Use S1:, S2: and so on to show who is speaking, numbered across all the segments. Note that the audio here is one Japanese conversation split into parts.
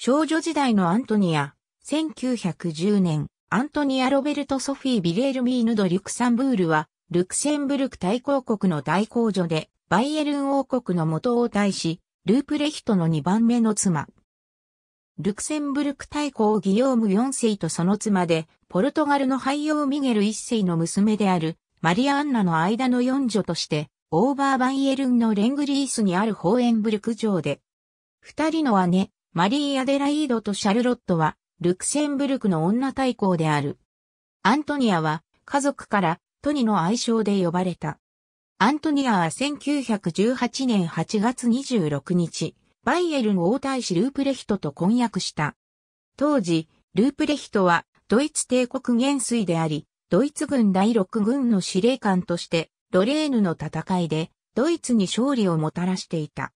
S1: 少女時代のアントニア、1910年、アントニア・ロベルト・ソフィー・ビレールミーヌ・ド・リュクサンブールは、ルクセンブルク大公国の大公女で、バイエルン王国の元王太し、ループレヒトの2番目の妻。ルクセンブルク大公ギヨーム4世とその妻で、ポルトガルの俳優ミゲル1世の娘である、マリア・アンナの間の四女として、オーバーバイエルンのレングリースにあるホーエンブルク城で、二人の姉、マリー・アデライードとシャルロットは、ルクセンブルクの女対抗である。アントニアは、家族から、トニの愛称で呼ばれた。アントニアは1918年8月26日、バイエルの王太子ループレヒトと婚約した。当時、ループレヒトは、ドイツ帝国元帥であり、ドイツ軍第6軍の司令官として、ロレーヌの戦いで、ドイツに勝利をもたらしていた。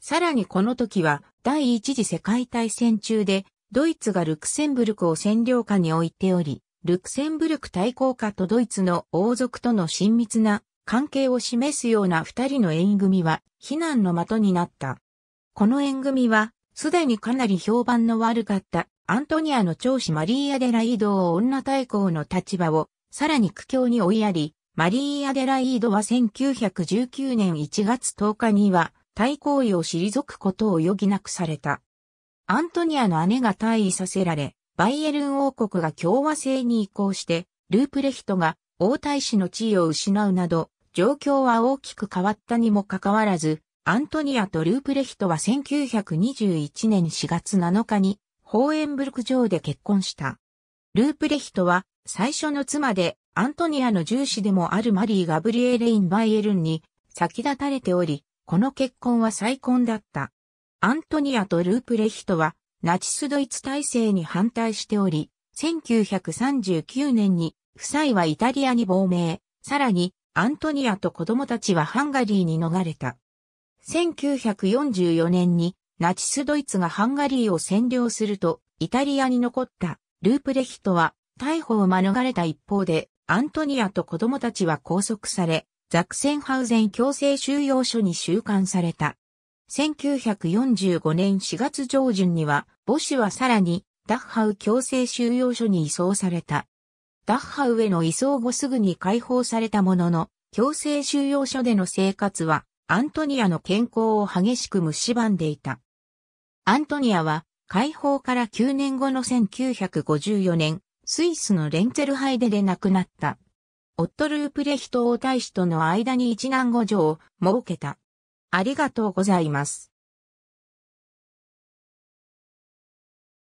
S1: さらにこの時は第一次世界大戦中でドイツがルクセンブルクを占領下に置いており、ルクセンブルク対抗下とドイツの王族との親密な関係を示すような二人の縁組は非難の的になった。この縁組はすでにかなり評判の悪かったアントニアの長子マリー・アデライードを女対抗の立場をさらに苦境に追いやり、マリー・アデライードは1919年1月10日には対行為を退くことを余儀なくされた。アントニアの姉が退位させられ、バイエルン王国が共和制に移行して、ループレヒトが王太子の地位を失うなど、状況は大きく変わったにもかかわらず、アントニアとループレヒトは1921年4月7日に、ホーエンブルク城で結婚した。ループレヒトは、最初の妻で、アントニアの重視でもあるマリー・ガブリエレイン・バイエルンに、先立たれており、この結婚は再婚だった。アントニアとループレヒトは、ナチスドイツ体制に反対しており、1939年に、夫妻はイタリアに亡命、さらに、アントニアと子供たちはハンガリーに逃れた。1944年に、ナチスドイツがハンガリーを占領すると、イタリアに残ったループレヒトは逮捕を免れた一方で、アントニアと子供たちは拘束され、ザクセンハウゼン強制収容所に収監された。1945年4月上旬には、母子はさらにダッハウ強制収容所に移送された。ダッハウへの移送後すぐに解放されたものの、強制収容所での生活は、アントニアの健康を激しく蝕んでいた。アントニアは、解放から9年後の1954年、スイスのレンツェルハイデで亡くなった。オットループレヒト王太子との間に一男五女を設けた。ありがとうございます。